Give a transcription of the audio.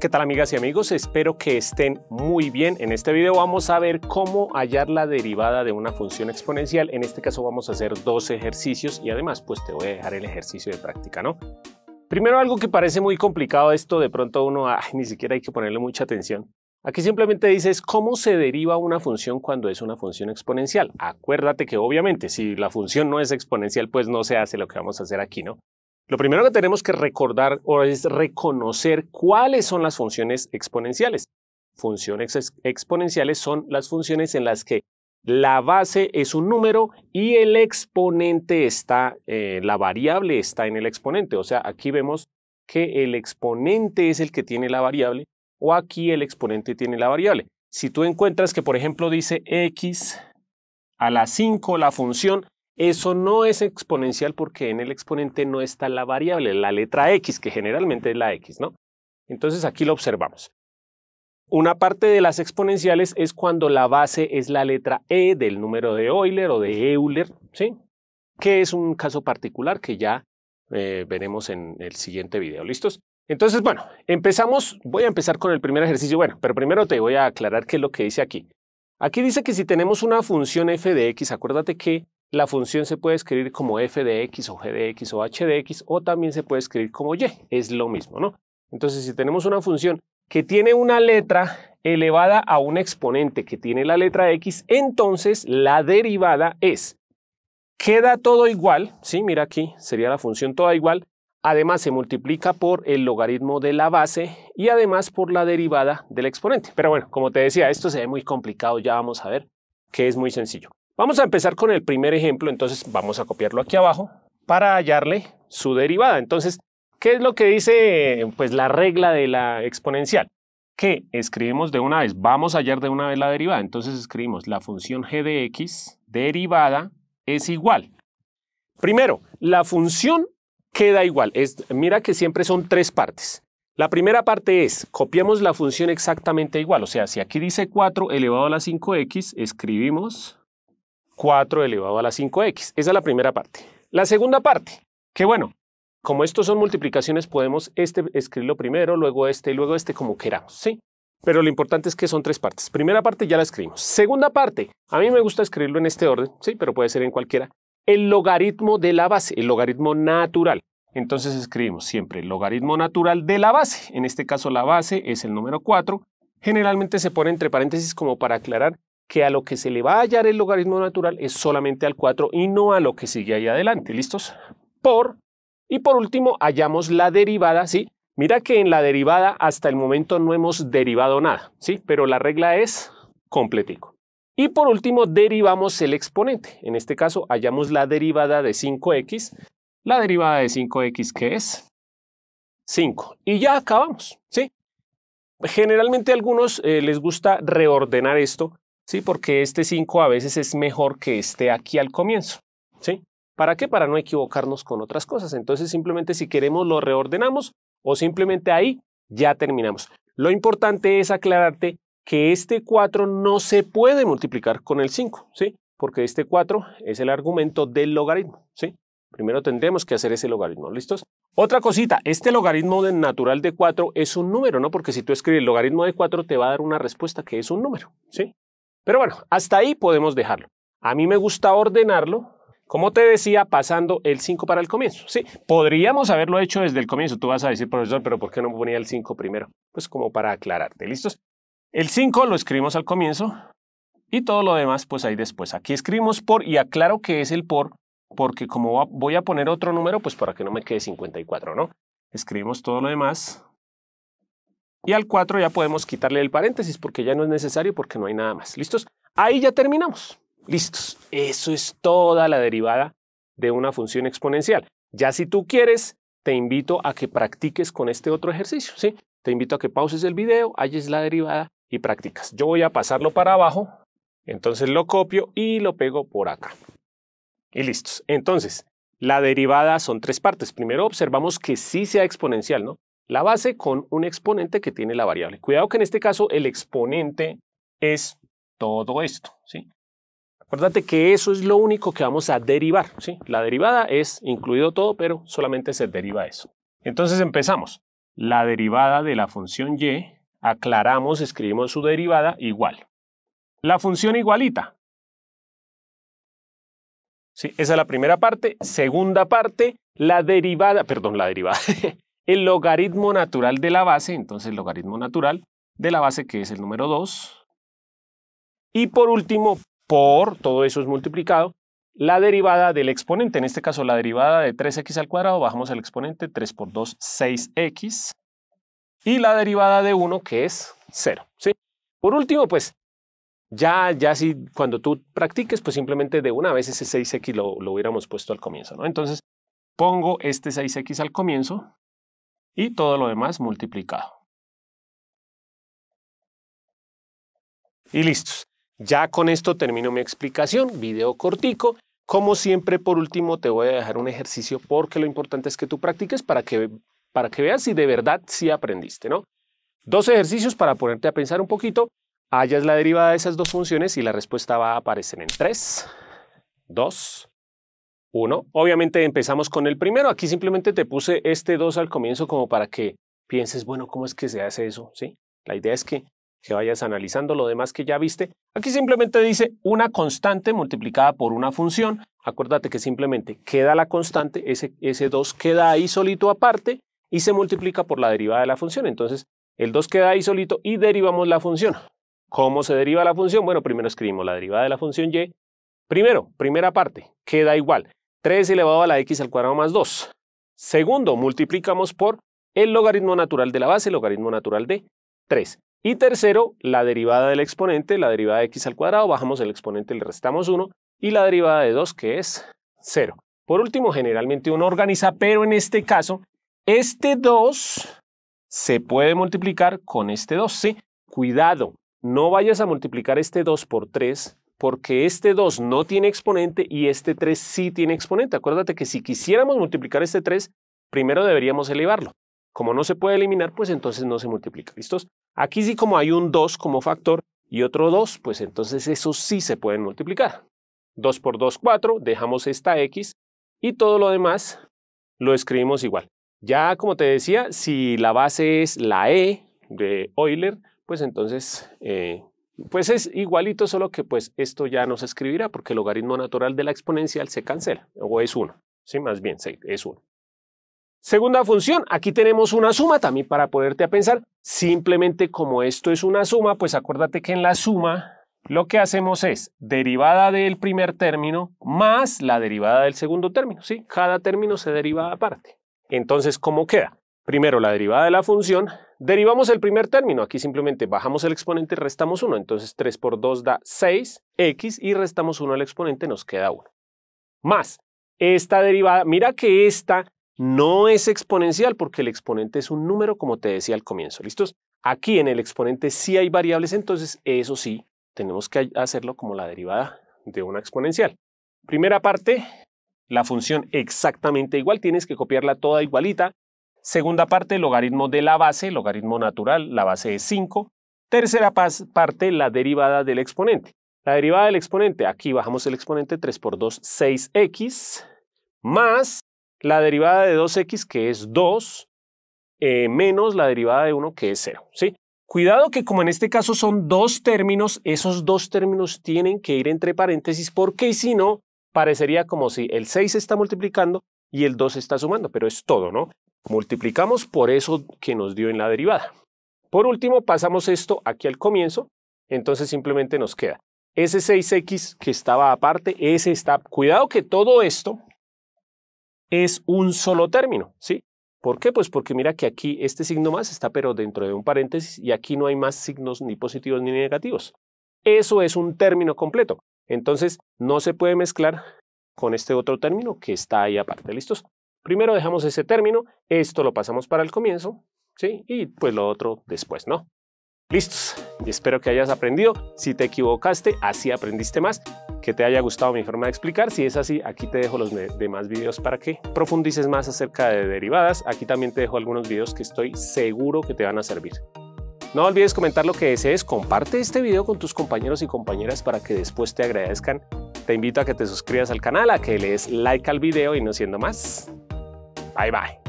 ¿Qué tal amigas y amigos? Espero que estén muy bien. En este video vamos a ver cómo hallar la derivada de una función exponencial. En este caso vamos a hacer dos ejercicios y además pues te voy a dejar el ejercicio de práctica, ¿no? Primero algo que parece muy complicado esto, de pronto uno ni siquiera hay que ponerle mucha atención. Aquí simplemente dices cómo se deriva una función cuando es una función exponencial. Acuérdate que obviamente si la función no es exponencial pues no se hace lo que vamos a hacer aquí, ¿no? Lo primero que tenemos que recordar es reconocer cuáles son las funciones exponenciales. Funciones exponenciales son las funciones en las que la base es un número y el exponente está, eh, la variable está en el exponente. O sea, aquí vemos que el exponente es el que tiene la variable o aquí el exponente tiene la variable. Si tú encuentras que, por ejemplo, dice x a la 5 la función, eso no es exponencial porque en el exponente no está la variable, la letra x, que generalmente es la x, ¿no? Entonces aquí lo observamos. Una parte de las exponenciales es cuando la base es la letra e del número de Euler o de Euler, ¿sí? Que es un caso particular que ya eh, veremos en el siguiente video. ¿Listos? Entonces, bueno, empezamos. Voy a empezar con el primer ejercicio. Bueno, pero primero te voy a aclarar qué es lo que dice aquí. Aquí dice que si tenemos una función f de x, acuérdate que la función se puede escribir como f de x o g de x o h de x o también se puede escribir como y, es lo mismo, ¿no? Entonces, si tenemos una función que tiene una letra elevada a un exponente que tiene la letra x, entonces la derivada es, queda todo igual, sí, mira aquí, sería la función toda igual, además se multiplica por el logaritmo de la base y además por la derivada del exponente. Pero bueno, como te decía, esto se ve muy complicado, ya vamos a ver que es muy sencillo. Vamos a empezar con el primer ejemplo, entonces vamos a copiarlo aquí abajo para hallarle su derivada. Entonces, ¿qué es lo que dice pues, la regla de la exponencial? Que escribimos de una vez, vamos a hallar de una vez la derivada. Entonces escribimos la función g de x derivada es igual. Primero, la función queda igual. Es, mira que siempre son tres partes. La primera parte es, copiamos la función exactamente igual. O sea, si aquí dice 4 elevado a la 5x, escribimos 4 elevado a la 5x. Esa es la primera parte. La segunda parte, qué bueno, como estos son multiplicaciones, podemos este escribirlo primero, luego este y luego este, como queramos, ¿sí? Pero lo importante es que son tres partes. Primera parte ya la escribimos. Segunda parte, a mí me gusta escribirlo en este orden, sí, pero puede ser en cualquiera. El logaritmo de la base, el logaritmo natural. Entonces escribimos siempre el logaritmo natural de la base. En este caso la base es el número 4. Generalmente se pone entre paréntesis como para aclarar que a lo que se le va a hallar el logaritmo natural es solamente al 4 y no a lo que sigue ahí adelante. ¿Listos? Por. Y por último, hallamos la derivada, ¿sí? Mira que en la derivada hasta el momento no hemos derivado nada, ¿sí? Pero la regla es completico. Y por último, derivamos el exponente. En este caso, hallamos la derivada de 5x. La derivada de 5x, que es? 5. Y ya acabamos, ¿sí? Generalmente a algunos eh, les gusta reordenar esto ¿sí? Porque este 5 a veces es mejor que esté aquí al comienzo, ¿sí? ¿Para qué? Para no equivocarnos con otras cosas. Entonces, simplemente si queremos lo reordenamos o simplemente ahí ya terminamos. Lo importante es aclararte que este 4 no se puede multiplicar con el 5, ¿sí? Porque este 4 es el argumento del logaritmo, ¿sí? Primero tendremos que hacer ese logaritmo, ¿listos? Otra cosita, este logaritmo natural de 4 es un número, ¿no? Porque si tú escribes el logaritmo de 4 te va a dar una respuesta que es un número, ¿sí? Pero bueno, hasta ahí podemos dejarlo. A mí me gusta ordenarlo, como te decía, pasando el 5 para el comienzo. Sí, podríamos haberlo hecho desde el comienzo. Tú vas a decir, profesor, pero ¿por qué no ponía el 5 primero? Pues como para aclararte, ¿listos? El 5 lo escribimos al comienzo y todo lo demás pues ahí después. Aquí escribimos por y aclaro que es el por porque como voy a poner otro número, pues para que no me quede 54, ¿no? Escribimos todo lo demás y al 4 ya podemos quitarle el paréntesis porque ya no es necesario porque no hay nada más. ¿Listos? Ahí ya terminamos. Listos. Eso es toda la derivada de una función exponencial. Ya si tú quieres, te invito a que practiques con este otro ejercicio. ¿sí? Te invito a que pauses el video, halles la derivada y practicas. Yo voy a pasarlo para abajo, entonces lo copio y lo pego por acá. Y listos. Entonces, la derivada son tres partes. Primero observamos que sí sea exponencial, ¿no? la base con un exponente que tiene la variable. Cuidado que en este caso el exponente es todo esto. ¿sí? Acuérdate que eso es lo único que vamos a derivar. ¿sí? La derivada es incluido todo, pero solamente se deriva eso. Entonces empezamos. La derivada de la función y, aclaramos, escribimos su derivada igual. La función igualita. ¿Sí? Esa es la primera parte. Segunda parte, la derivada, perdón, la derivada. el logaritmo natural de la base, entonces el logaritmo natural de la base que es el número 2. Y por último, por, todo eso es multiplicado, la derivada del exponente, en este caso la derivada de 3x al cuadrado, bajamos el exponente 3 por 2, 6x, y la derivada de 1 que es 0. ¿sí? Por último, pues ya, ya si cuando tú practiques, pues simplemente de una vez ese 6x lo, lo hubiéramos puesto al comienzo. ¿no? Entonces pongo este 6x al comienzo, y todo lo demás multiplicado. Y listos. Ya con esto termino mi explicación, video cortico. Como siempre, por último, te voy a dejar un ejercicio porque lo importante es que tú practiques para que, para que veas si de verdad sí aprendiste, ¿no? Dos ejercicios para ponerte a pensar un poquito. Hallas la derivada de esas dos funciones y la respuesta va a aparecer en 3, 2, 1. Obviamente empezamos con el primero. Aquí simplemente te puse este 2 al comienzo como para que pienses, bueno, ¿cómo es que se hace eso? ¿Sí? La idea es que, vayas analizando lo demás que ya viste. Aquí simplemente dice una constante multiplicada por una función. Acuérdate que simplemente queda la constante, ese, ese 2 queda ahí solito aparte y se multiplica por la derivada de la función. Entonces, el 2 queda ahí solito y derivamos la función. ¿Cómo se deriva la función? Bueno, primero escribimos la derivada de la función y. Primero, primera parte, queda igual. 3 elevado a la x al cuadrado más 2. Segundo, multiplicamos por el logaritmo natural de la base, logaritmo natural de 3. Y tercero, la derivada del exponente, la derivada de x al cuadrado, bajamos el exponente, le restamos 1, y la derivada de 2, que es 0. Por último, generalmente uno organiza, pero en este caso, este 2 se puede multiplicar con este 2, Cuidado, no vayas a multiplicar este 2 por 3 porque este 2 no tiene exponente y este 3 sí tiene exponente. Acuérdate que si quisiéramos multiplicar este 3, primero deberíamos elevarlo. Como no se puede eliminar, pues entonces no se multiplica. ¿Listos? Aquí sí como hay un 2 como factor y otro 2, pues entonces esos sí se pueden multiplicar. 2 por 2, 4, dejamos esta x y todo lo demás lo escribimos igual. Ya como te decía, si la base es la e de Euler, pues entonces eh, pues es igualito, solo que pues esto ya no se escribirá porque el logaritmo natural de la exponencial se cancela, o es 1, ¿sí? Más bien, es 1. Segunda función, aquí tenemos una suma también para poderte a pensar. Simplemente como esto es una suma, pues acuérdate que en la suma lo que hacemos es derivada del primer término más la derivada del segundo término, ¿sí? Cada término se deriva aparte. Entonces, ¿cómo queda? Primero la derivada de la función, derivamos el primer término, aquí simplemente bajamos el exponente y restamos 1, entonces 3 por 2 da 6x y restamos 1 al exponente, nos queda 1. Más, esta derivada, mira que esta no es exponencial porque el exponente es un número como te decía al comienzo, ¿listos? Aquí en el exponente sí hay variables, entonces eso sí, tenemos que hacerlo como la derivada de una exponencial. Primera parte, la función exactamente igual, tienes que copiarla toda igualita, Segunda parte, logaritmo de la base, logaritmo natural, la base es 5. Tercera parte, la derivada del exponente. La derivada del exponente, aquí bajamos el exponente 3 por 2, 6x, más la derivada de 2x, que es 2, eh, menos la derivada de 1, que es 0. ¿sí? Cuidado que como en este caso son dos términos, esos dos términos tienen que ir entre paréntesis porque si no, parecería como si el 6 está multiplicando y el 2 está sumando, pero es todo, ¿no? Multiplicamos por eso que nos dio en la derivada. Por último, pasamos esto aquí al comienzo, entonces simplemente nos queda ese 6x que estaba aparte, ese está... Cuidado que todo esto es un solo término, ¿sí? ¿Por qué? Pues porque mira que aquí este signo más está pero dentro de un paréntesis y aquí no hay más signos ni positivos ni negativos. Eso es un término completo. Entonces no se puede mezclar con este otro término que está ahí aparte. ¿Listos? Primero dejamos ese término, esto lo pasamos para el comienzo, ¿sí? Y pues lo otro después, ¿no? Listos, espero que hayas aprendido. Si te equivocaste, así aprendiste más. Que te haya gustado mi forma de explicar. Si es así, aquí te dejo los demás videos para que profundices más acerca de derivadas. Aquí también te dejo algunos videos que estoy seguro que te van a servir. No olvides comentar lo que desees, comparte este video con tus compañeros y compañeras para que después te agradezcan. Te invito a que te suscribas al canal, a que le des like al video y no siendo más, 拜拜。